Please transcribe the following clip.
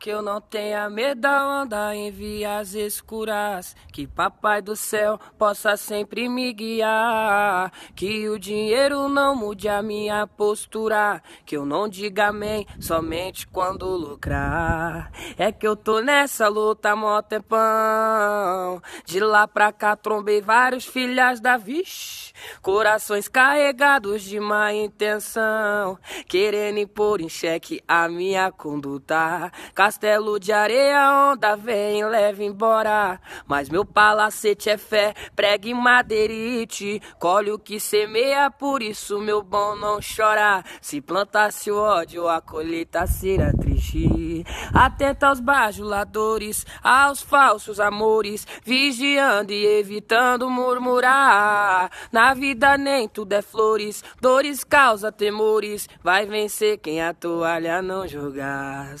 que eu não tenha medo da onda em vias escuras. Que papai do céu possa sempre me guiar. Que o dinheiro não mude a minha postura. Que eu não diga amém somente quando lucrar. É que eu tô nessa luta mó tempão. De lá pra cá trombei vários filhas da vixe. Corações carregados de má intenção. Querendo impor em xeque a minha conduta. Castelo de areia, onda vem, leva embora. Mas meu palacete é fé, prega e madeirite. Colhe o que semeia, por isso meu bom não chora. Se plantasse o ódio, a colheita será triste. Atenta aos bajuladores, aos falsos amores, vigiando e evitando murmurar. Na vida nem tudo é flores, dores causa temores. Vai vencer quem a toalha não jogar.